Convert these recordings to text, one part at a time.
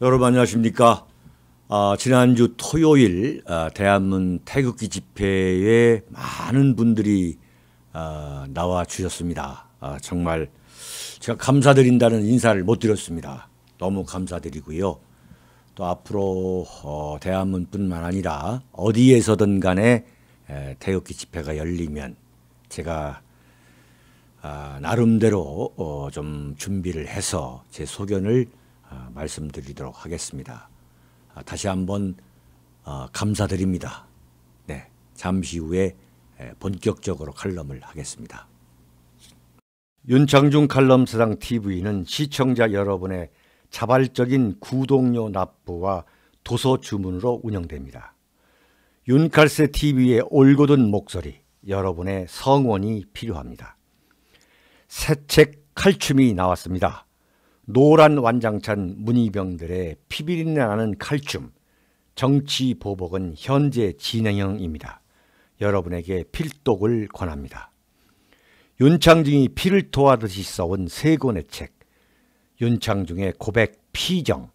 여러분 안녕하십니까? 아, 지난주 토요일 아, 대한문 태극기 집회에 많은 분들이 아, 나와 주셨습니다. 아, 정말 제가 감사드린다는 인사를 못 드렸습니다. 너무 감사드리고요. 또 앞으로 어, 대한문뿐만 아니라 어디에서든 간에 에, 태극기 집회가 열리면 제가 아, 나름대로 어, 좀 준비를 해서 제 소견을 아, 말씀드리도록 하겠습니다. 아, 다시 한번 어, 감사드립니다. 네, 잠시 후에 본격적으로 칼럼을 하겠습니다. 윤창중 칼럼 세상 TV는 시청자 여러분의 자발적인 구독료 납부와 도서 주문으로 운영됩니다. 윤칼세 TV의 올곧은 목소리, 여러분의 성원이 필요합니다. 새 책 칼춤이 나왔습니다. 노란 완장찬 문의병들의 피비린내나는 칼춤 정치 보복은 현재 진행형입니다. 여러분에게 필독을 권합니다. 윤창중이 피를 토하듯이 써온 세 권의 책 윤창중의 고백 피정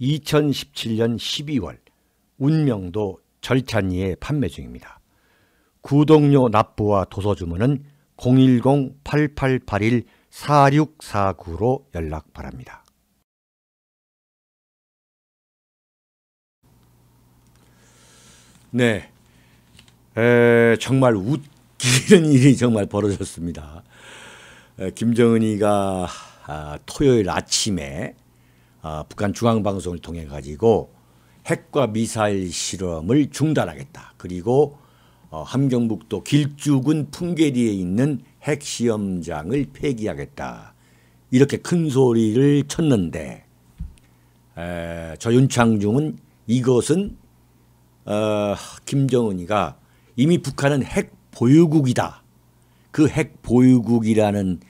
2017년 12월 운명도 절찬리에 판매 중입니다. 구독료 납부와 도서 주문은 010-8881 4649로 연락 바랍니다. 네. 에, 정말 웃기는 일이 정말 벌어졌습니다. 에, 김정은이가 아, 토요일 아침에 아, 북한 중앙방송을 통해 가지고 핵과 미사일 실험을 중단하겠다. 그리고 어, 함경북도 길주군 풍계리에 있는 핵시험장을 폐기하겠다. 이렇게 큰 소리를 쳤는데 에, 저 윤창중은 이것은 어, 김정은이가 이미 북한은 핵 보유국이다. 그 핵 보유국이라는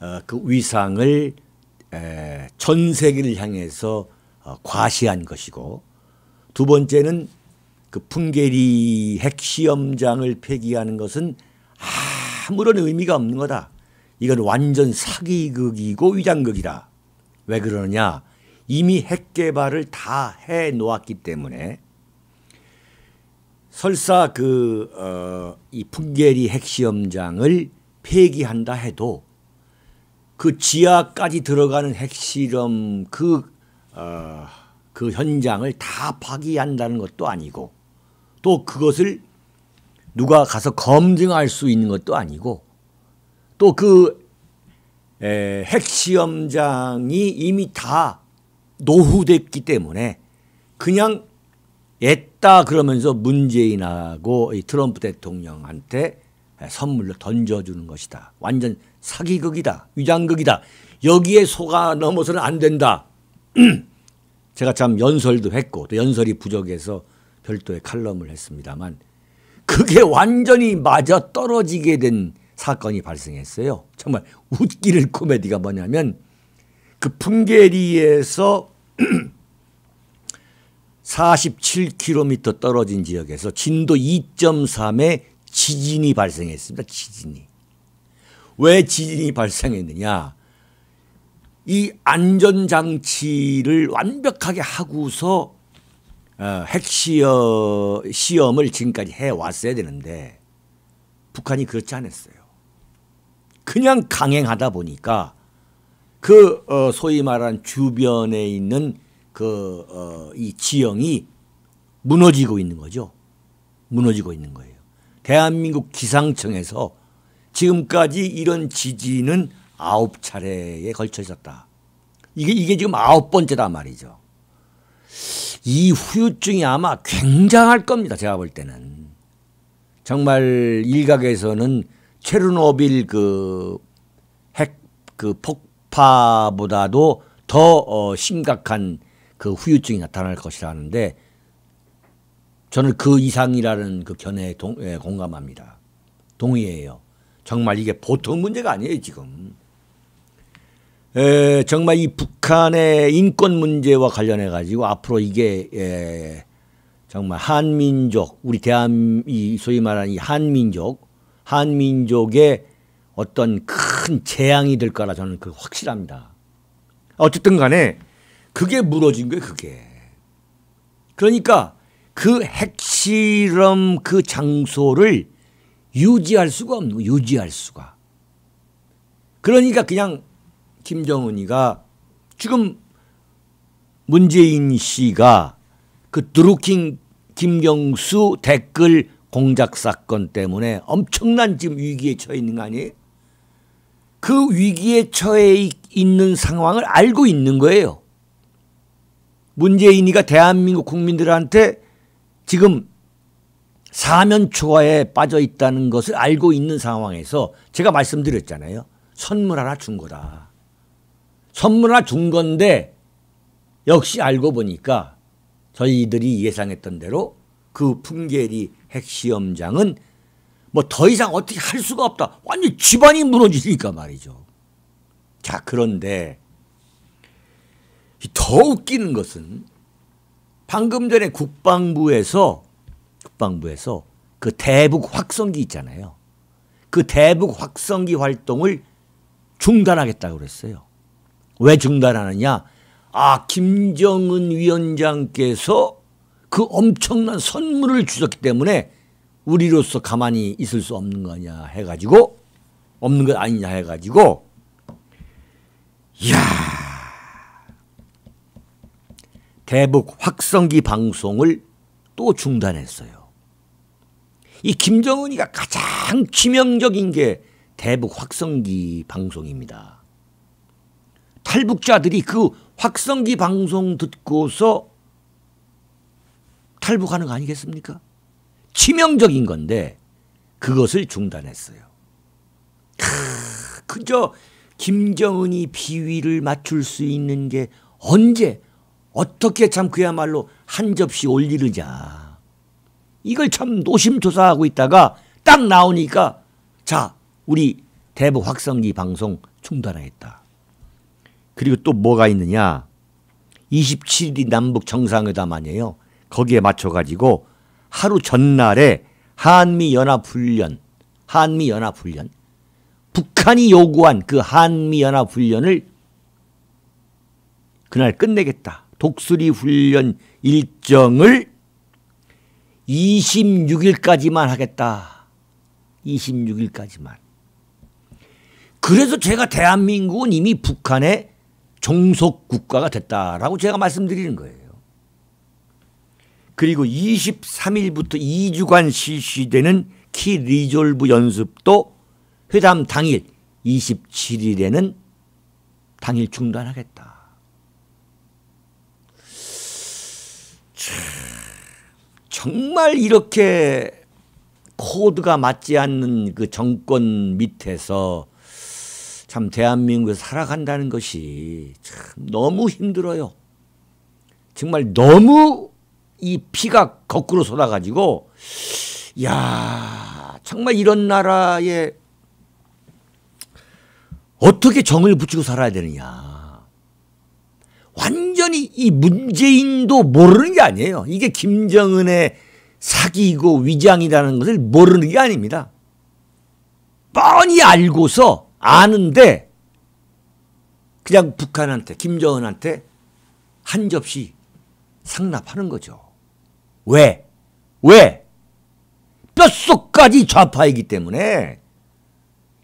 어, 그 위상을 에, 전 세계를 향해서 어, 과시한 것이고 두 번째는 그 풍계리 핵시험장을 폐기하는 것은 아무런 의미가 없는 거다. 이건 완전 사기극이고 위장극이다. 왜 그러느냐? 이미 핵 개발을 다 해 놓았기 때문에 설사 그, 어, 이 풍계리 핵시험장을 폐기한다 해도 그 지하까지 들어가는 핵실험 그, 어, 그 현장을 다 파기한다는 것도 아니고 또 그것을 누가 가서 검증할 수 있는 것도 아니고 또 그 핵시험장이 이미 다 노후됐기 때문에 그냥 했다 그러면서 문재인하고 트럼프 대통령한테 선물로 던져주는 것이다. 완전 사기극이다. 위장극이다. 여기에 속아 넘어서는 안 된다. 제가 참 연설도 했고 또 연설이 부족해서 별도의 칼럼을 했습니다만 그게 완전히 맞아 떨어지게 된 사건이 발생했어요. 정말 웃기를 코미디가 뭐냐면 그 풍계리에서 47km 떨어진 지역에서 진도 2.3의 지진이 발생했습니다. 지진이. 왜 지진이 발생했느냐. 이 안전장치를 완벽하게 하고서 어, 핵시험 을 지금까지 해 왔어야 되는데 북한이 그렇지 않았어요. 그냥 강행하다 보니까 그 어, 소위 말한 주변에 있는 그이 어, 지형이 무너지고 있는 거죠. 무너지고 있는 거예요. 대한민국 기상청에서 지금까지 이런 지진은 아홉 차례에 걸쳐 졌다 이게 이게 지금 아홉 번째다 말이죠. 이 후유증이 아마 굉장할 겁니다. 제가 볼 때는. 정말 일각에서는 체르노빌 그 핵그 그 폭파보다도 더어 심각한 그 후유증이 나타날 것이라는데 하 저는 그 이상이라는 그 견해에 동, 예, 공감합니다. 동의해요. 정말 이게 보통 문제가 아니에요, 지금. 에, 정말 이 북한의 인권 문제와 관련해 가지고 앞으로 이게 에, 정말 한민족 우리 대한 이 소위 말하는 이 한민족 한민족의 어떤 큰 재앙이 될 거라 저는 그 확실합니다. 어쨌든 간에 그게 무너진 거예요, 그게. 그러니까 그 핵실험 그 장소를 유지할 수가 없는 거예요, 유지할 수가. 그러니까 그냥 김정은이가 지금 문재인 씨가 그 드루킹 김경수 댓글 공작 사건 때문에 엄청난 지금 위기에 처해 있는 거 아니에요? 그 위기에 처해 있는 상황을 알고 있는 거예요. 문재인이가 대한민국 국민들한테 지금 사면 초과에 빠져 있다는 것을 알고 있는 상황에서 제가 말씀드렸잖아요. 선물 하나 준 거다. 선물하나 준 건데 역시 알고 보니까 저희들이 예상했던 대로 그 풍계리 핵시험장은 뭐 더 이상 어떻게 할 수가 없다. 완전 집안이 무너지니까 말이죠. 자, 그런데 더 웃기는 것은 방금 전에 국방부에서 국방부에서 그 대북 확성기 있잖아요. 그 대북 확성기 활동을 중단하겠다고 그랬어요. 왜 중단하느냐? 아, 김정은 위원장께서 그 엄청난 선물을 주셨기 때문에 우리로서 가만히 있을 수 없는 거냐 해가지고 없는 것 아니냐 해가지고 이야 대북 확성기 방송을 또 중단했어요. 이 김정은이가 가장 치명적인 게 대북 확성기 방송입니다. 탈북자들이 그 확성기 방송 듣고서 탈북하는 거 아니겠습니까? 치명적인 건데 그것을 중단했어요. 그저 김정은이 비위를 맞출 수 있는 게 언제 어떻게 참 그야말로 한 접시 올리르자 이걸 참 노심초사하고 있다가 딱 나오니까 자 우리 대북 확성기 방송 중단하겠다. 그리고 또 뭐가 있느냐. 27일이 남북 정상회담 아니에요. 거기에 맞춰가지고 하루 전날에 한미연합훈련, 한미연합훈련, 북한이 요구한 그 한미연합훈련을 그날 끝내겠다. 독수리 훈련 일정을 26일까지만 하겠다. 26일까지만. 그래서 제가 대한민국은 이미 북한의 종속 국가가 됐다라고 제가 말씀드리는 거예요. 그리고 23일부터 2주간 실시되는 키 리졸브 연습도 회담 당일 27일에는 당일 중단하겠다. 정말 이렇게 코드가 맞지 않는 그 정권 밑에서 참 대한민국에서 살아간다는 것이 참 너무 힘들어요. 정말 너무 이 피가 거꾸로 쏟아가지고 야 정말 이런 나라에 어떻게 정을 붙이고 살아야 되느냐. 완전히 이 문재인도 모르는 게 아니에요. 이게 김정은의 사기이고 위장이라는 것을 모르는 게 아닙니다. 뻔히 알고서 아는데 그냥 북한한테 김정은한테 한 접시 상납하는 거죠. 왜? 왜? 뼛속까지 좌파이기 때문에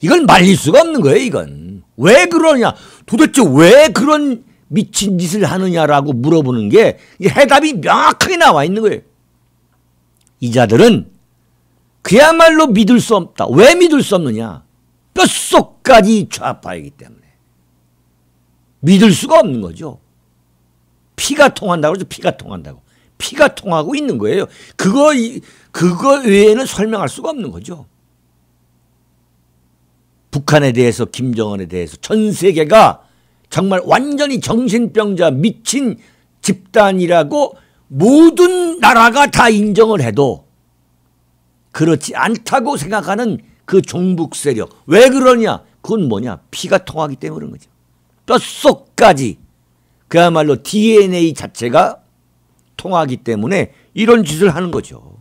이건 말릴 수가 없는 거예요, 이건. 왜 그러냐? 도대체 왜 그런 미친 짓을 하느냐라고 물어보는 게 해답이 명확하게 나와 있는 거예요. 이자들은 그야말로 믿을 수 없다. 왜 믿을 수 없느냐? 뼛속까지 좌파이기 때문에 믿을 수가 없는 거죠. 피가 통한다고 그러죠. 피가 통한다고. 피가 통하고 있는 거예요. 그거 그거 외에는 설명할 수가 없는 거죠. 북한에 대해서 김정은에 대해서 전 세계가 정말 완전히 정신병자 미친 집단이라고 모든 나라가 다 인정을 해도 그렇지 않다고 생각하는 그 종북 세력. 왜 그러냐? 그건 뭐냐? 피가 통하기 때문인 거죠. 뼛속까지 그야말로 DNA 자체가 통하기 때문에 이런 짓을 하는 거죠.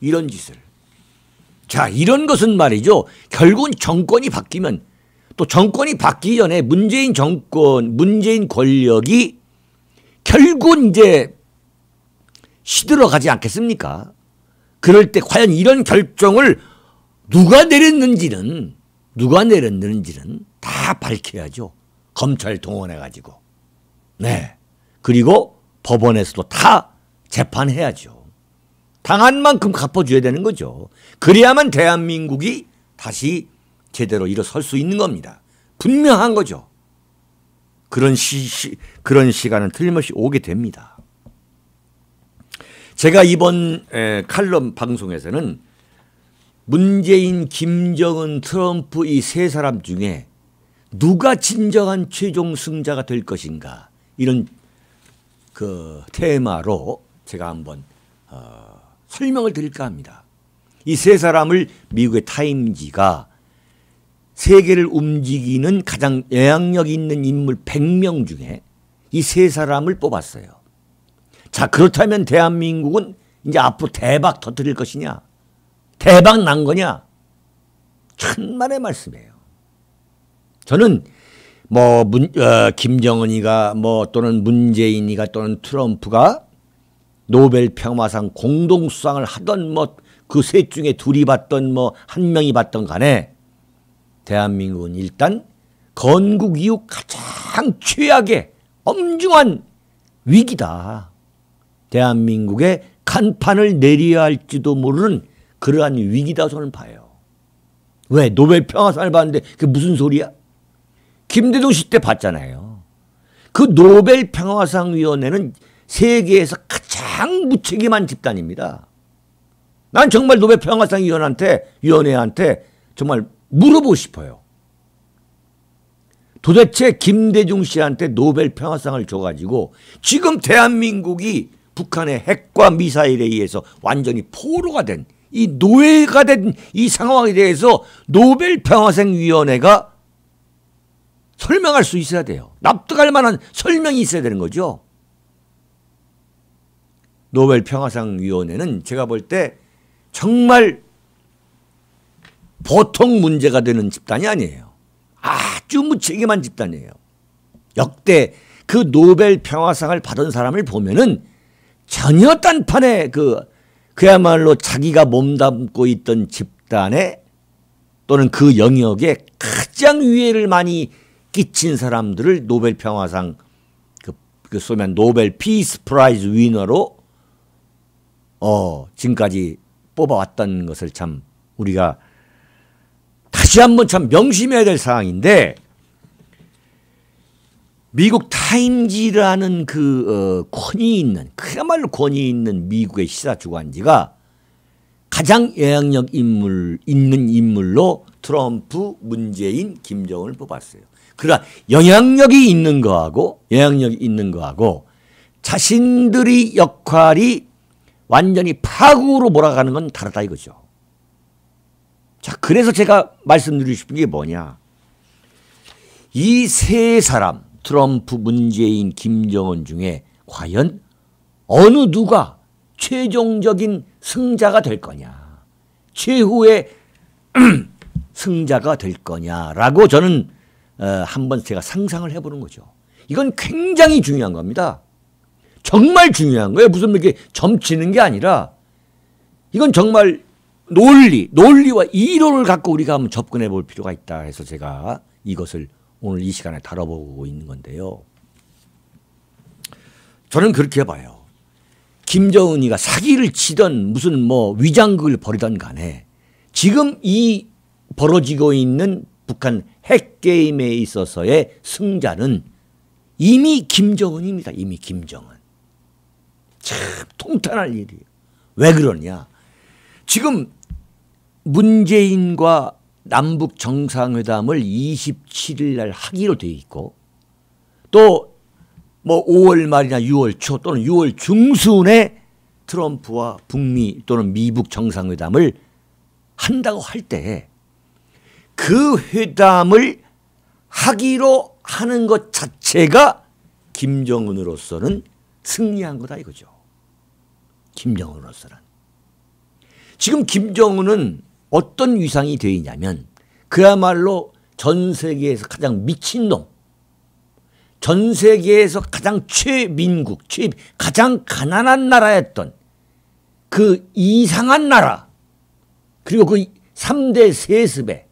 이런 짓을. 자, 이런 것은 말이죠. 결국은 정권이 바뀌면 또 정권이 바뀌기 전에 문재인 정권, 문재인 권력이 결국은 이제 시들어 가지 않겠습니까? 그럴 때 과연 이런 결정을 누가 내렸는지는 누가 내렸는지는 다 밝혀야죠. 검찰 동원해 가지고. 네. 그리고 법원에서도 다 재판해야죠. 당한 만큼 갚아줘야 되는 거죠. 그래야만 대한민국이 다시 제대로 일어설 수 있는 겁니다. 분명한 거죠. 그런 시, 시 그런 시간은 틀림없이 오게 됩니다. 제가 이번 칼럼 방송에서는 문재인, 김정은, 트럼프 이 세 사람 중에 누가 진정한 최종 승자가 될 것인가 이런 그 테마로 제가 한번 어, 설명을 드릴까 합니다. 이 세 사람을 미국의 타임지가 세계를 움직이는 가장 영향력 있는 인물 100명 중에 이 세 사람을 뽑았어요. 자 그렇다면 대한민국은 이제 앞으로 대박 터뜨릴 것이냐? 대박 난 거냐? 천만의 말씀이에요. 저는 뭐 문, 어, 김정은이가 뭐 또는 문재인이가 또는 트럼프가 노벨 평화상 공동 수상을 하던 뭐 그 셋 중에 둘이 받던 뭐 한 명이 받던 간에 대한민국은 일단 건국 이후 가장 최악의 엄중한 위기다. 대한민국의 간판을 내려야 할지도 모르는 그러한 위기다 손을 봐요. 왜? 노벨 평화상을 받는데 그게 무슨 소리야? 김대중 씨 때 봤잖아요그 노벨 평화상위원회는 세계에서 가장 무책임한 집단입니다. 난 정말 노벨 평화상위원한테, 위원회한테 정말 물어보고 싶어요. 도대체 김대중 씨한테 노벨 평화상을 줘가지고 지금 대한민국이 북한의 핵과 미사일에 의해서 완전히 포로가 된이 노예가 된 이 상황에 대해서 노벨 평화생위원회가 설명할 수 있어야 돼요. 납득할 만한 설명이 있어야 되는 거죠. 노벨 평화상 위원회는 제가 볼 때 정말 보통 문제가 되는 집단이 아니에요. 아주 무책임한 집단이에요. 역대 그 노벨 평화상을 받은 사람을 보면은 전혀 딴판에그 그야말로 자기가 몸담고 있던 집단에 또는 그 영역에 가장 위해를 많이 끼친 사람들을 노벨 평화상 그, 그 쏘면 노벨 피스 프라이즈 위너로 어 지금까지 뽑아왔던 것을 참 우리가 다시 한번 참 명심해야 될 사항인데 미국 타임지라는 그 어, 권위 있는 그야말로 권위 있는 미국의 시사주간지가 가장 영향력 인물 있는 인물로 트럼프, 문재인, 김정은을 뽑았어요. 그러니까 영향력이 있는 거하고 영향력이 있는 거하고 자신들이 역할이 완전히 파국으로 몰아가는 건 다르다 이거죠. 자, 그래서 제가 말씀드리고 싶은 게 뭐냐. 이 세 사람, 트럼프 문재인 김정은 중에 과연 어느 누가 최종적인 승자가 될 거냐 최후의 승자가 될 거냐라고 저는 어, 한번 제가 상상을 해보는 거죠. 이건 굉장히 중요한 겁니다. 정말 중요한 거예요. 무슨 이렇게 점치는 게 아니라 이건 정말 논리, 논리와 이론을 갖고 우리가 한번 접근해 볼 필요가 있다 해서 제가 이것을 오늘 이 시간에 다뤄보고 있는 건데요. 저는 그렇게 봐요. 김정은이가 사기를 치던 무슨 뭐 위장극을 벌이던 간에 지금 이 벌어지고 있는 북한 핵게임에 있어서의 승자는 이미 김정은입니다. 이미 김정은. 참 통탄할 일이에요. 왜 그러냐. 지금 문재인과 남북 정상회담을 27일 날 하기로 되어 있고 또 뭐 5월 말이나 6월 초 또는 6월 중순에 트럼프와 북미 또는 미북 정상회담을 한다고 할 때 그 회담을 하기로 하는 것 자체가 김정은으로서는 승리한 거다 이거죠. 김정은으로서는. 지금 김정은은 어떤 위상이 되어 있냐면 그야말로 전 세계에서 가장 미친놈, 전 세계에서 가장 최민국, 최 가장 가난한 나라였던 그 이상한 나라, 그리고 그 3대 세습에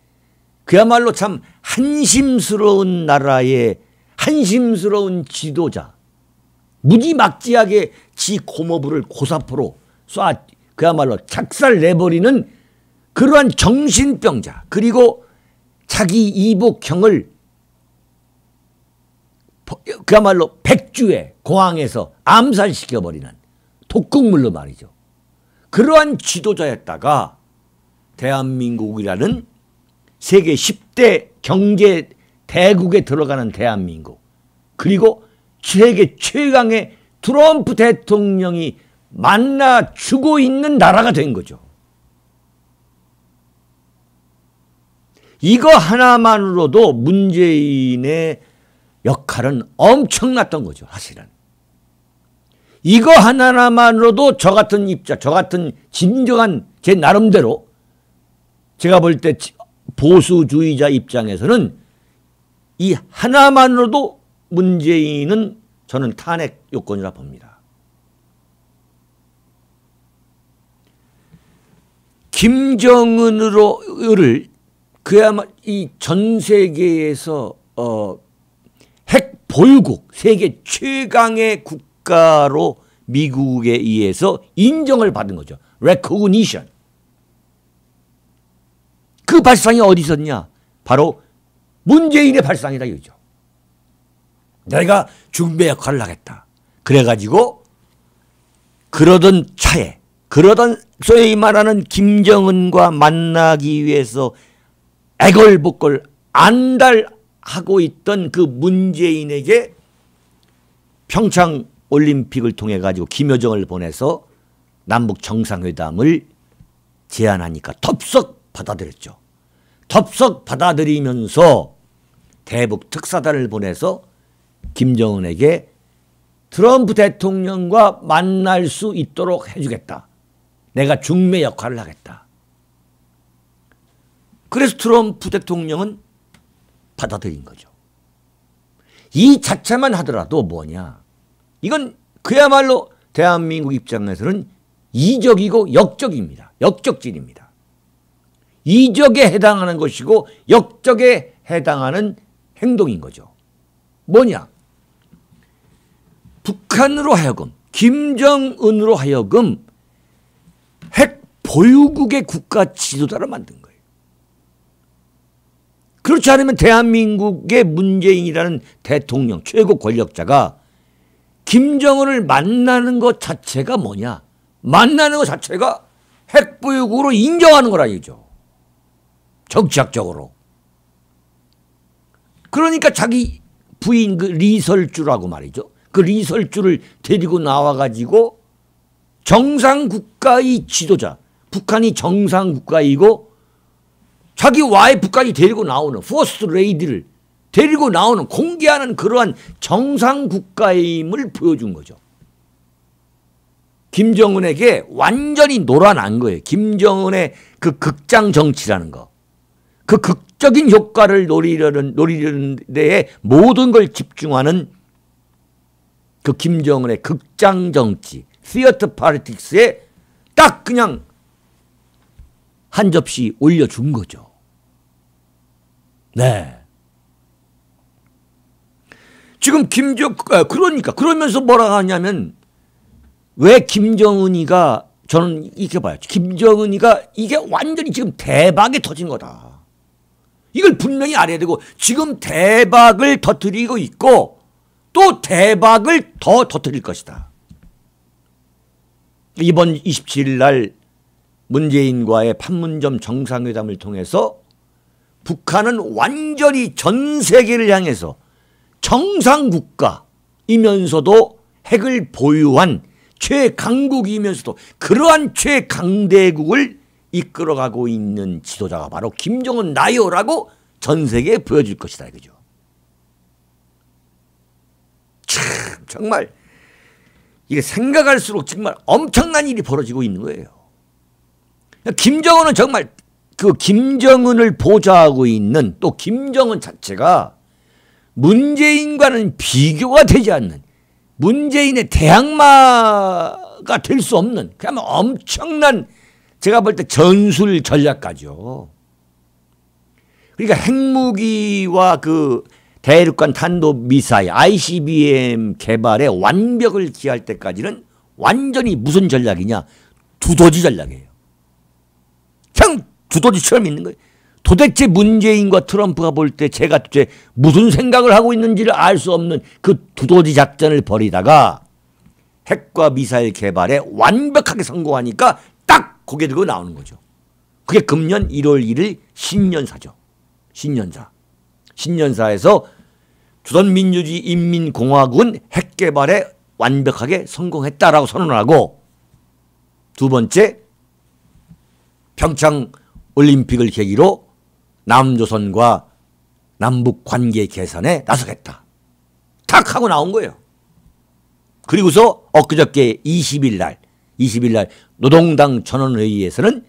그야말로 참 한심스러운 나라의 한심스러운 지도자, 무지막지하게 지 고모부를 고사포로 쏴 그야말로 착살 내버리는 그러한 정신병자 그리고 자기 이복형을 그야말로 백주의공항에서 암살시켜버리는 독극물로 말이죠. 그러한 지도자였다가 대한민국이라는 세계 10대 경제 대국에 들어가는 대한민국 그리고 세계 최강의 트럼프 대통령이 만나 주고 있는 나라가 된 거죠. 이거 하나만으로도 문재인의 역할은 엄청났던 거죠. 사실은. 이거 하나만으로도 저 같은 입자, 저 같은 진정한 제 나름대로 제가 볼 때 보수주의자 입장에서는 이 하나만으로도 문재인은 저는 탄핵 요건이라 봅니다. 김정은으로를 그야말로 이 전 세계에서 어, 핵 보유국 세계 최강의 국가로 미국에 의해서 인정을 받은 거죠. recognition. 그 발상이 어디 있었냐? 바로 문재인의 발상이다 이거죠. 내가 중배 역할을 하겠다. 그래가지고 그러던 차에 그러던 소위 말하는 김정은과 만나기 위해서 애걸복걸 안달하고 있던 그 문재인에게 평창 올림픽을 통해 가지고 김여정을 보내서 남북 정상회담을 제안하니까 덥석 받아들였죠. 덥석 받아들이면서 대북 특사단을 보내서 김정은에게 트럼프 대통령과 만날 수 있도록 해주겠다. 내가 중매 역할을 하겠다. 그래서 트럼프 대통령은 받아들인 거죠. 이 자체만 하더라도 뭐냐. 이건 그야말로 대한민국 입장에서는 이적이고 역적입니다. 역적질입니다. 이적에 해당하는 것이고 역적에 해당하는 행동인 거죠. 뭐냐? 북한으로 하여금 김정은으로 하여금 핵 보유국의 국가 지도자를 만든 거예요. 그렇지 않으면 대한민국의 문재인이라는 대통령 최고 권력자가 김정은을 만나는 것 자체가 뭐냐? 만나는 것 자체가 핵보유국으로 인정하는 거라 이죠. 정치학적으로. 그러니까 자기 부인 그 리설주라고 말이죠. 그 리설주를 데리고 나와가지고 정상국가의 지도자, 북한이 정상국가이고 자기 와이프까지 데리고 나오는 퍼스트 레이디를 데리고 나오는 공개하는 그러한 정상 국가임을 보여준 거죠. 김정은에게 완전히 놀아난 거예요. 김정은의 그 극장 정치라는 거. 그 극적인 효과를 노리려는, 노리려는 데에 모든 걸 집중하는 그 김정은의 극장 정치, 시어트 파리틱스에 딱 그냥 한 접시 올려준 거죠. 네. 지금 김정, 아, 그러니까, 그러면서 뭐라 하냐면, 왜 김정은이가, 저는 이렇게 봐요. 김정은이가 이게 완전히 지금 대박이 터진 거다. 이걸 분명히 알아야 되고, 지금 대박을 터뜨리고 있고, 또 대박을 더 터뜨릴 것이다. 이번 27일 날 문재인과의 판문점 정상회담을 통해서 북한은 완전히 전 세계를 향해서 정상 국가이면서도 핵을 보유한 최강국이면서도 그러한 최강대국을 이끌어가고 있는 지도자가 바로 김정은 나요라고 전 세계에 보여질 것이다 이거죠. 참 정말 이게 생각할수록 정말 엄청난 일이 벌어지고 있는 거예요. 김정은은 정말 그 김정은을 보좌하고 있는 또 김정은 자체가 문재인과는 비교가 되지 않는 문재인의 대항마가 될 수 없는 그야말로 엄청난 제가 볼 때 전술 전략가죠. 그러니까 핵무기와 그 대륙간 탄도 미사일 ICBM 개발에 완벽을 기할 때까지는 완전히 무슨 전략이냐? 두더지 전략이에요. 그냥 두더지처럼 있는 거예요. 도대체 문재인과 트럼프가 볼 때 제가 도대체 무슨 생각을 하고 있는지를 알 수 없는 그 두더지 작전을 벌이다가 핵과 미사일 개발에 완벽하게 성공하니까 딱 고개 들고 나오는 거죠. 그게 금년 1월 1일 신년사죠. 신년사. 신년사에서 조선민주주의 인민공화군 핵개발에 완벽하게 성공했다라고 선언하고 두 번째 평창 올림픽을 계기로 남조선과 남북 관계 개선에 나서겠다. 탁 하고 나온 거예요. 그리고서 엊그저께 20일 날, 20일 날 노동당 전원회의에서는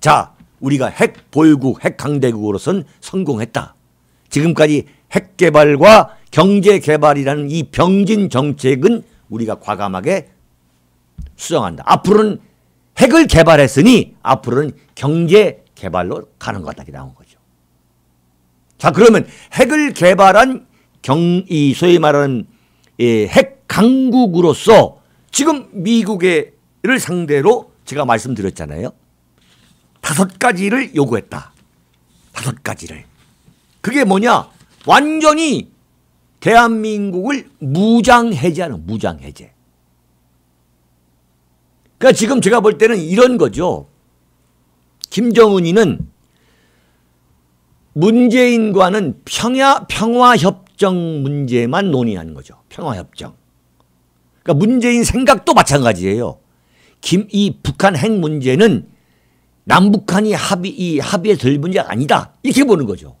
자, 우리가 핵 보유국, 핵 강대국으로선 성공했다. 지금까지 핵 개발과 경제 개발이라는 이 병진 정책은 우리가 과감하게 수정한다. 앞으로는 핵을 개발했으니 앞으로는 경제 개발로 가는 거다. 이렇게 나온 거죠. 자, 그러면 핵을 개발한 경, 이 소위 말하는 예, 핵 강국으로서 지금 미국의 상대로 제가 말씀드렸잖아요. 다섯 가지를 요구했다. 다섯 가지를. 그게 뭐냐? 완전히 대한민국을 무장해제하는 무장해제. 그러니까 지금 제가 볼 때는 이런 거죠. 김정은이는 문재인과는 평야, 평화협정 문제만 논의하는 거죠. 평화협정. 그러니까 문재인 생각도 마찬가지예요. 김, 이 북한 핵 문제는 남북한이 합의, 이 합의에 들 문제가 아니다. 이렇게 보는 거죠.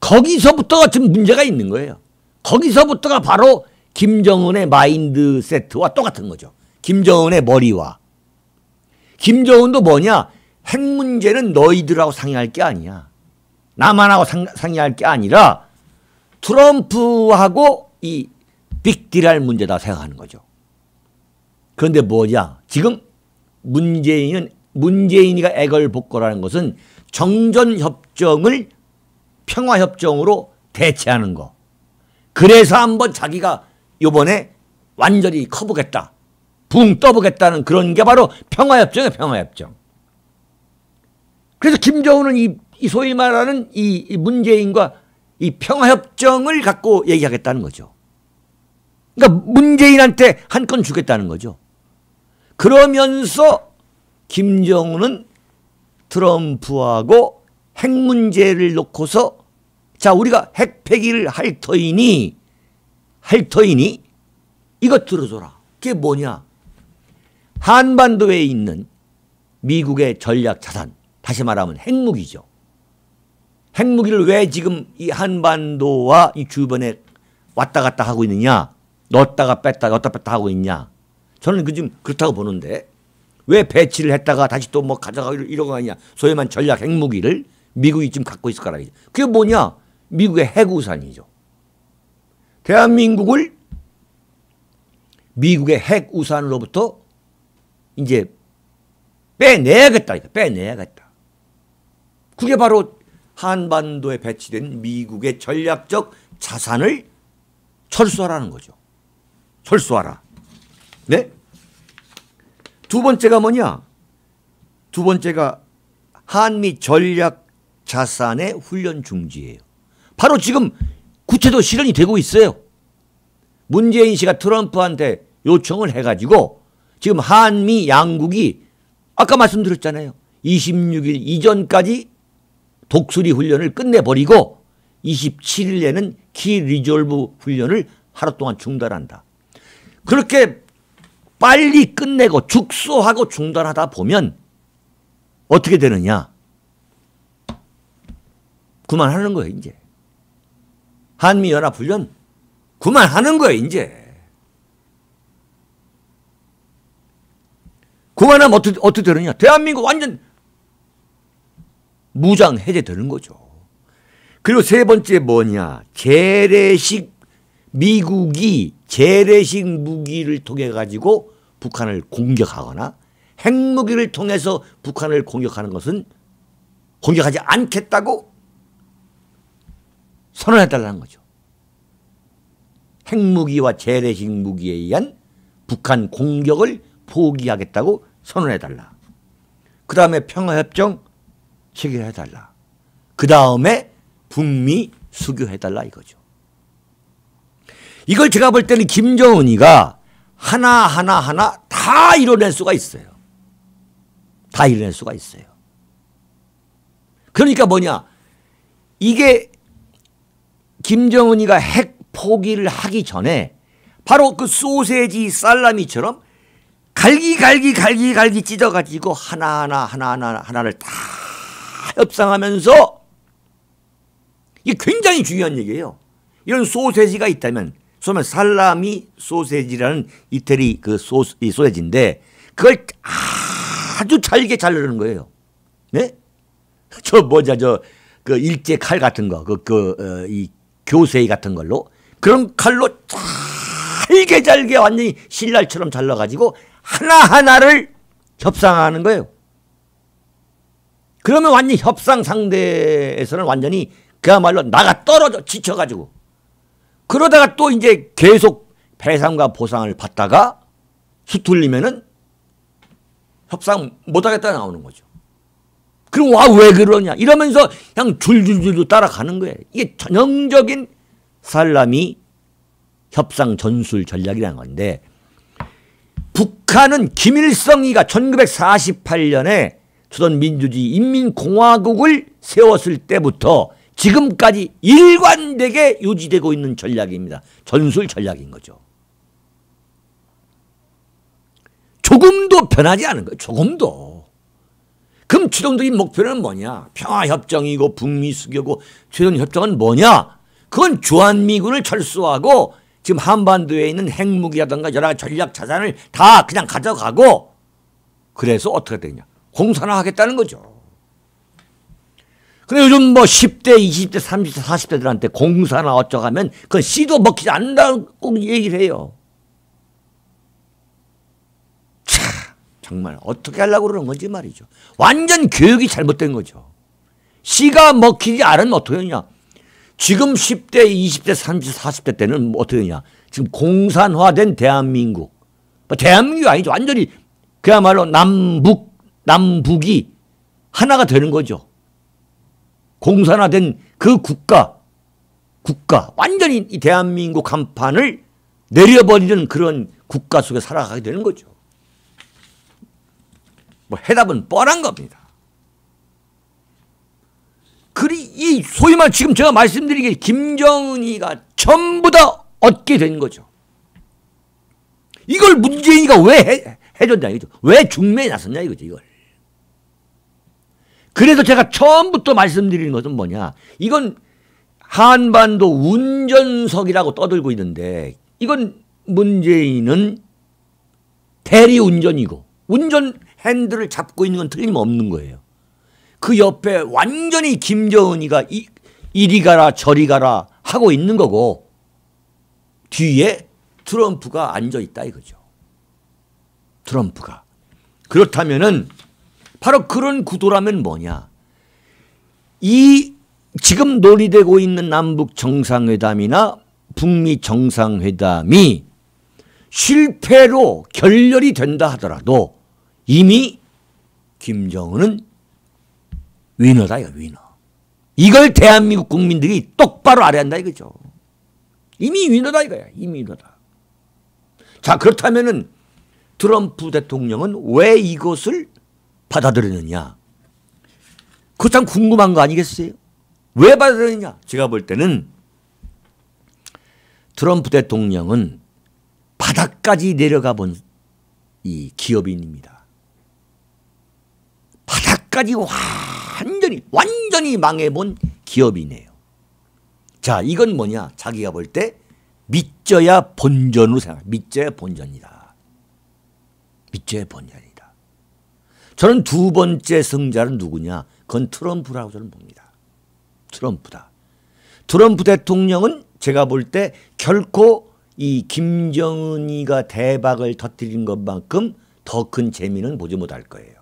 거기서부터가 지금 문제가 있는 거예요. 거기서부터가 바로 김정은의 마인드 세트와 똑같은 거죠. 김정은의 머리와 김정은도 뭐냐? 핵 문제는 너희들하고 상의할 게 아니야. 나만하고 상, 상의할 게 아니라 트럼프하고 이 빅딜할 문제다 생각하는 거죠. 그런데 뭐냐? 지금 문재인은 문재인이가 애걸복걸하는 것은 정전 협정을 평화 협정으로 대체하는 거. 그래서 한번 자기가 요번에 완전히 커보겠다. 붕 떠보겠다는 그런 게 바로 평화협정이에요. 평화협정. 그래서 김정은은 이, 이 소위 말하는 이, 이 문재인과 이 평화협정을 갖고 얘기하겠다는 거죠. 그러니까 문재인한테 한 건 주겠다는 거죠. 그러면서 김정은은 트럼프하고 핵 문제를 놓고서 자 우리가 핵 폐기를 할 터이니 할 터이니 이것 들어줘라. 그게 뭐냐? 한반도에 있는 미국의 전략 자산, 다시 말하면 핵무기죠. 핵무기를 왜 지금 이 한반도와 이 주변에 왔다 갔다 하고 있느냐? 넣었다가 뺐다, 넣었다 뺐다 하고 있냐? 저는 그 지금 그렇다고 보는데 왜 배치를 했다가 다시 또 뭐 가져가고 이러고 가냐? 소위 말 전략 핵무기를 미국이 지금 갖고 있을 거라. 그게 뭐냐? 미국의 핵우산이죠. 대한민국을 미국의 핵우산으로부터 이제 빼내야겠다. 빼내야겠다. 그게 바로 한반도에 배치된 미국의 전략적 자산을 철수하라는 거죠. 철수하라. 네? 두 번째가 뭐냐? 두 번째가 한미 전략 자산의 훈련 중지예요. 바로 지금 구체도 실현이 되고 있어요. 문재인 씨가 트럼프한테 요청을 해가지고 지금 한미 양국이 아까 말씀드렸잖아요. 26일 이전까지 독수리 훈련을 끝내버리고 27일에는 키 리졸브 훈련을 하루 동안 중단한다. 그렇게 빨리 끝내고 축소하고 중단하다 보면 어떻게 되느냐. 그만하는 거예요, 이제. 한미연합훈련 그만하는 거예요, 이제. 그만하면 어떻게, 어떻게 되느냐. 대한민국 완전 무장 해제되는 거죠. 그리고 세 번째 뭐냐. 재래식 미국이 재래식 무기를 통해 가지고 북한을 공격하거나 핵무기를 통해서 북한을 공격하는 것은 공격하지 않겠다고 선언해달라는 거죠. 핵무기와 재래식 무기에 의한 북한 공격을 포기하겠다고 선언해달라. 그 다음에 평화협정 체결해달라. 그 다음에 북미 수교해달라 이거죠. 이걸 제가 볼 때는 김정은이가 하나하나하나 하나, 하나 다 이뤄낼 수가 있어요. 다 이뤄낼 수가 있어요. 그러니까 뭐냐. 이게 김정은이가 핵 포기를 하기 전에 바로 그 소세지 살라미처럼 갈기갈기 갈기갈기 찢어가지고 하나하나 하나하나 하나를 다 협상하면서 이게 굉장히 중요한 얘기예요. 이런 소세지가 있다면 소면 살라미 소세지라는 이태리 그 소, 이 소세지인데 그걸 아주 잘게 자르는 거예요. 네? 저 뭐냐 저그 일제 칼 같은 거그이 그, 어, 교세이 같은 걸로 그런 칼로 잘게 잘게 완전히 실날처럼 잘라가지고 하나하나를 협상하는 거예요. 그러면 완전 협상 상대에서는 완전히 그야말로 나가 떨어져 지쳐가지고 그러다가 또 이제 계속 배상과 보상을 받다가 수틀리면은 협상 못하겠다 나오는 거죠. 그럼 와왜 그러냐 이러면서 그냥 줄줄줄줄 따라가는 거예요. 이게 전형적인 살라미 협상 전술 전략이라는 건데 북한은 김일성이가 1948년에 조선민주주의 인민공화국을 세웠을 때부터 지금까지 일관되게 유지되고 있는 전략입니다. 전술 전략인 거죠. 조금도 변하지 않은 거예요. 조금도. 그럼 최종적인 목표는 뭐냐? 평화협정이고 북미 수교고 최종협정은 뭐냐? 그건 주한미군을 철수하고 지금 한반도에 있는 핵무기라든가 여러 전략 자산을 다 그냥 가져가고 그래서 어떻게 되냐. 공산화 하겠다는 거죠. 근데 요즘 뭐 10대, 20대, 30대, 40대들한테 공사나 어쩌고 하면 그건 씨도 먹히지 않는다고 얘기를 해요. 참, 정말 어떻게 하려고 그러는 건지 말이죠. 완전 교육이 잘못된 거죠. 씨가 먹히지 않으면 어떻게 하냐. 지금 10대, 20대, 30대, 40대 때는 뭐 어떻게 되냐. 지금 공산화된 대한민국. 뭐 대한민국이 아니죠. 완전히 그야말로 남북, 남북이 하나가 되는 거죠. 공산화된 그 국가, 국가, 완전히 이 대한민국 간판을 내려버리는 그런 국가 속에 살아가게 되는 거죠. 뭐 해답은 뻔한 겁니다. 그리 이 소위 말 지금 제가 말씀드린 게 김정은이가 전부 다 얻게 된 거죠. 이걸 문재인이가 왜 해, 해줬냐 이거죠. 왜 중매에 나섰냐 이거죠 이걸. 그래서 제가 처음부터 말씀드리는 것은 뭐냐. 이건 한반도 운전석이라고 떠들고 있는데 이건 문재인은 대리운전이고 운전 핸들을 잡고 있는 건 틀림없는 거예요. 그 옆에 완전히 김정은이가 이, 이리 가라 저리 가라 하고 있는 거고 뒤에 트럼프가 앉아 있다 이거죠. 트럼프가. 그렇다면은 바로 그런 구도라면 뭐냐. 이 지금 논의되고 있는 남북 정상회담이나 북미 정상회담이 실패로 결렬이 된다 하더라도 이미 김정은은 위너다 이거 위너. 이걸 대한민국 국민들이 똑바로 알아야 한다 이거죠. 이미 위너다 이거야. 이미 위너다. 자 그렇다면은 트럼프 대통령은 왜 이것을 받아들였느냐? 그참 궁금한 거 아니겠어요? 왜 받아들였느냐? 제가 볼 때는 트럼프 대통령은 바닥까지 내려가 본 이 기업인입니다. 바닥까지 와 완전히 완전히 망해본 기업이네요. 자 이건 뭐냐 자기가 볼때 믿져야 본전으로 생각 믿져야 본전이다. 믿져야 본전이다. 저는 두 번째 승자는 누구냐 그건 트럼프라고 저는 봅니다. 트럼프다. 트럼프 대통령은 제가 볼 때 결코 이 김정은이가 대박을 터뜨린 것만큼 더 큰 재미는 보지 못할 거예요.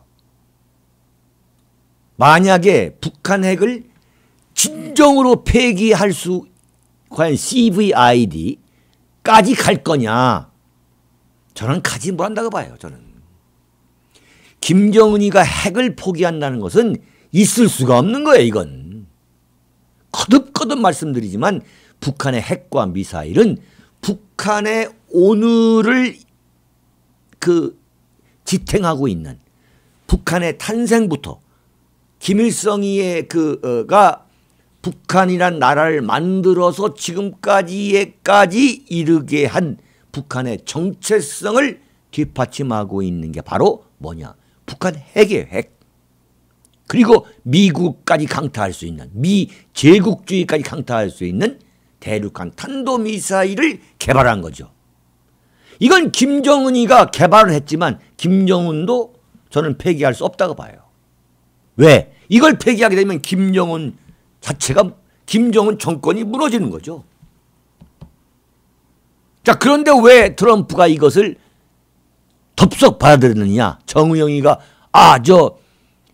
만약에 북한 핵을 진정으로 폐기할 수 과연 CVID까지 갈 거냐? 저는 가지 못한다고 봐요. 저는 김정은이가 핵을 포기한다는 것은 있을 수가 없는 거예요. 이건 거듭거듭 말씀드리지만 북한의 핵과 미사일은 북한의 오늘을 그 지탱하고 있는 북한의 탄생부터 김일성이의 그가 북한이란 나라를 만들어서 지금까지에까지 이르게 한 북한의 정체성을 뒷받침하고 있는 게 바로 뭐냐. 북한 핵의 핵. 그리고 미국까지 강타할 수 있는 미 제국주의까지 강타할 수 있는 대륙간 탄도미사일을 개발한 거죠. 이건 김정은이가 개발을 했지만 김정은도 저는 폐기할 수 없다고 봐요. 왜? 이걸 폐기하게 되면 김정은 자체가 김정은 정권이 무너지는 거죠. 자 그런데 왜 트럼프가 이것을 덥석 받아들였느냐? 정우영이가 아저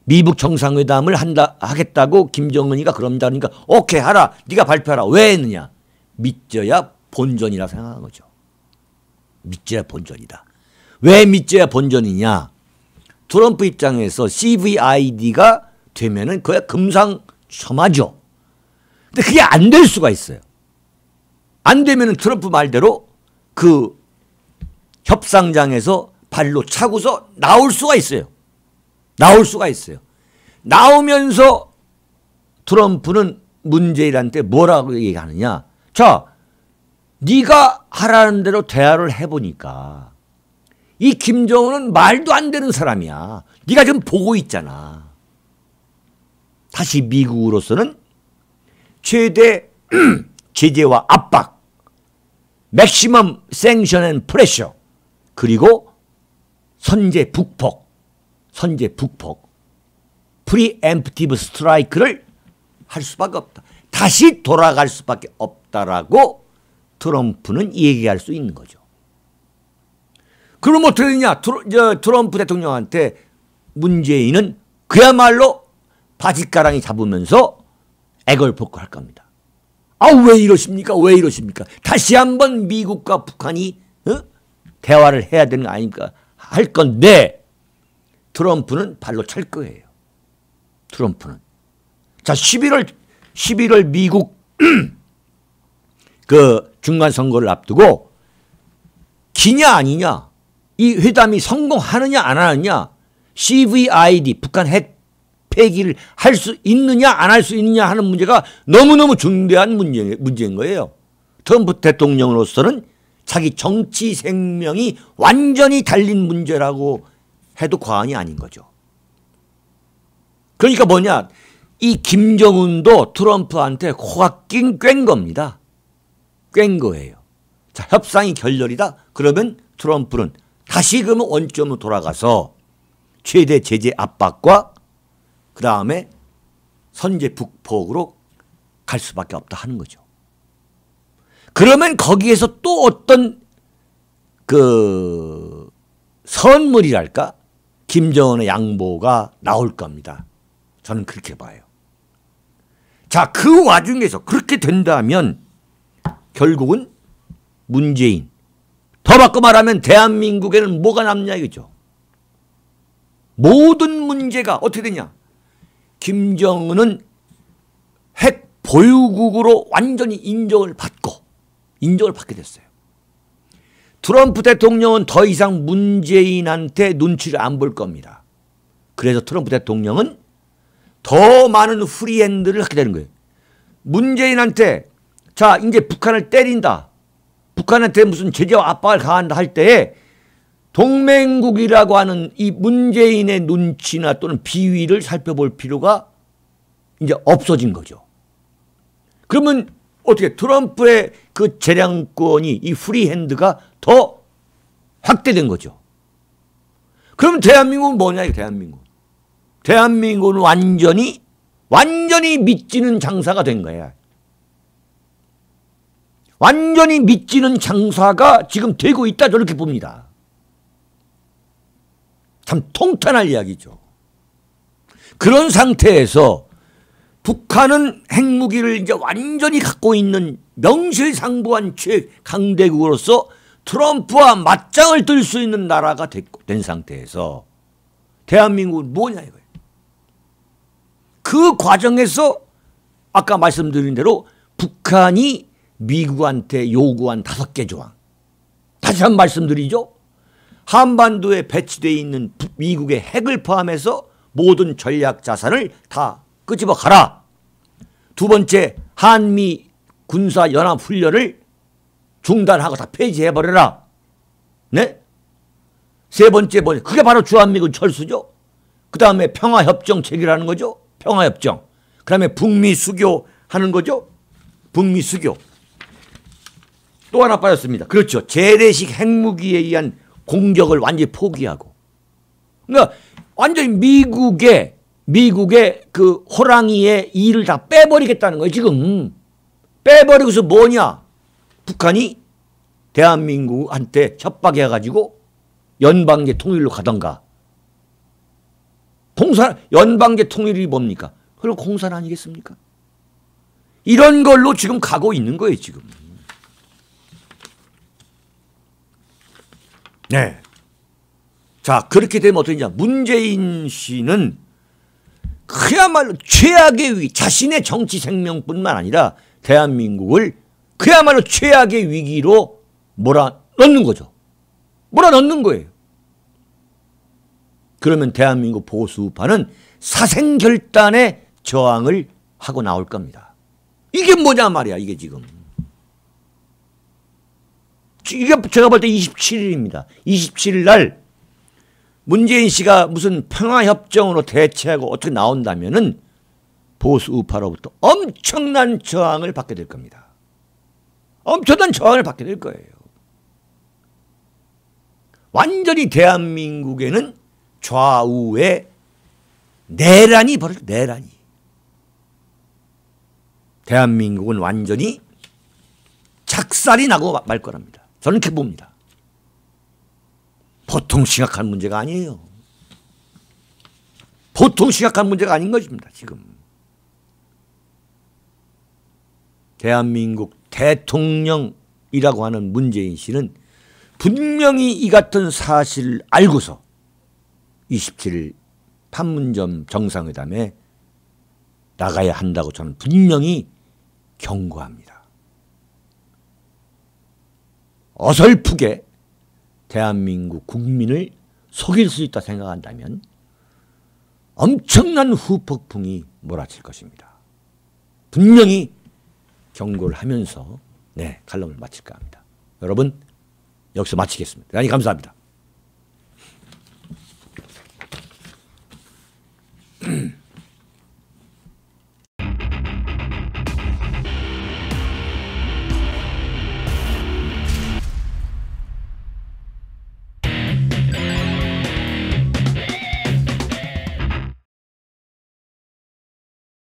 미북 정상회담을 한다 하겠다고 김정은이가 그럽니다. 그러니까 오케이 하라. 네가 발표하라. 왜 했느냐? 믿져야 본전이라 생각한 거죠. 믿져야 본전이다. 왜 믿져야 본전이냐? 트럼프 입장에서 CVID가 되면은 거의 금상첨화죠. 근데 그게 안 될 수가 있어요. 안 되면은 트럼프 말대로 그 협상장에서 발로 차고서 나올 수가 있어요. 나올 수가 있어요. 나오면서 트럼프는 문재인한테 뭐라고 얘기하느냐? 자, 네가 하라는 대로 대화를 해보니까 이 김정은은 말도 안 되는 사람이야. 네가 지금 보고 있잖아. 다시 미국으로서는 최대 제재와 압박, 맥시멈 생션 앤 프레셔, 그리고 선제 북폭, 선제 북폭, 프리엠프티브 스트라이크를 할 수밖에 없다. 다시 돌아갈 수밖에 없다라고 트럼프는 얘기할 수 있는 거죠. 그럼 어떻게 되냐? 트럼프 대통령한테 문재인은 그야말로 바짓가랑이 잡으면서 애걸복구할 겁니다. 아, 왜 이러십니까? 왜 이러십니까? 다시 한번 미국과 북한이 어? 대화를 해야 되는 거 아닙니까? 할 건데 트럼프는 발로 찰 거예요. 트럼프는. 자, 11월 11월 미국 그 중간 선거를 앞두고 기냐 아니냐 이 회담이 성공하느냐 안 하느냐 CVID 북한 핵 폐기를 할 수 있느냐 안 할 수 있느냐 하는 문제가 너무너무 중대한 문제, 문제인 거예요. 트럼프 대통령으로서는 자기 정치 생명이 완전히 달린 문제라고 해도 과언이 아닌 거죠. 그러니까 뭐냐 이 김정은도 트럼프한테 코가 낑꽹 겁니다. 꽹 거예요. 자 협상이 결렬이다 그러면 트럼프는 다시금 그 원점으로 돌아가서 최대 제재 압박과 그 다음에 선제 북폭으로 갈 수밖에 없다 하는 거죠. 그러면 거기에서 또 어떤 그 선물이랄까? 김정은의 양보가 나올 겁니다. 저는 그렇게 봐요. 자, 그 와중에서 그렇게 된다면 결국은 문재인, 더 바꿔 말하면 대한민국에는 뭐가 남냐 이거죠. 모든 문제가 어떻게 되냐. 김정은은 핵 보유국으로 완전히 인정을 받고 인정을 받게 됐어요. 트럼프 대통령은 더 이상 문재인한테 눈치를 안 볼 겁니다. 그래서 트럼프 대통령은 더 많은 프리핸드를 하게 되는 거예요. 문재인한테 자 이제 북한을 때린다. 북한한테 무슨 제재와 압박을 가한다 할 때에 동맹국이라고 하는 이 문재인의 눈치나 또는 비위를 살펴볼 필요가 이제 없어진 거죠. 그러면 어떻게 트럼프의 그 재량권이 이 프리핸드가 더 확대된 거죠. 그럼 대한민국은 뭐냐, 대한민국. 대한민국은 완전히, 완전히 미치는 장사가 된 거야. 완전히 믿지는 장사가 지금 되고 있다 저렇게 봅니다. 참 통탄할 이야기죠. 그런 상태에서 북한은 핵무기를 이제 완전히 갖고 있는 명실상부한 최강대국으로서 트럼프와 맞짱을 뜰 수 있는 나라가 된 상태에서 대한민국은 뭐냐 이거예요. 그 과정에서 아까 말씀드린 대로 북한이 미국한테 요구한 다섯 개 조항. 다시 한 말씀드리죠. 한반도에 배치되어 있는 미국의 핵을 포함해서 모든 전략 자산을 다 끄집어 가라. 두 번째, 한미 군사연합훈련을 중단하고 다 폐지해버려라. 네? 세 번째, 번 뭐, 그게 바로 주한미군 철수죠. 그 다음에 평화협정 체결하는 거죠. 평화협정. 그 다음에 북미 수교하는 거죠. 북미 수교. 또 하나 빠졌습니다. 그렇죠. 재래식 핵무기에 의한 공격을 완전히 포기하고. 그러니까 완전히 미국의 미국의 그 호랑이의 일을 다 빼버리겠다는 거예요. 지금 빼버리고서 뭐냐? 북한이 대한민국한테 협박해가지고 연방제 통일로 가던가. 공산 연방제 통일이 뭡니까? 그걸 공산 아니겠습니까? 이런 걸로 지금 가고 있는 거예요 지금. 네. 자, 그렇게 되면 어떠냐 문재인 씨는 그야말로 최악의 위기, 자신의 정치 생명뿐만 아니라 대한민국을 그야말로 최악의 위기로 몰아넣는 거죠. 몰아넣는 거예요. 그러면 대한민국 보수파는 사생결단의 저항을 하고 나올 겁니다. 이게 뭐냐 말이야, 이게 지금. 이게 제가 볼 때 27일입니다. 27일 날 문재인 씨가 무슨 평화협정으로 대체하고 어떻게 나온다면은 보수 우파로부터 엄청난 저항을 받게 될 겁니다. 엄청난 저항을 받게 될 거예요. 완전히 대한민국에는 좌우의 내란이 벌어 내란이. 대한민국은 완전히 작살이 나고 말 거랍니다. 저는 이렇게 봅니다. 보통 심각한 문제가 아니에요. 보통 심각한 문제가 아닌 것입니다, 지금. 대한민국 대통령이라고 하는 문재인 씨는 분명히 이 같은 사실을 알고서 27일 판문점 정상회담에 나가야 한다고 저는 분명히 경고합니다. 어설프게 대한민국 국민을 속일 수 있다 생각한다면 엄청난 후폭풍이 몰아칠 것입니다. 분명히 경고를 하면서 네, 칼럼을 마칠까 합니다. 여러분 여기서 마치겠습니다. 대단 감사합니다.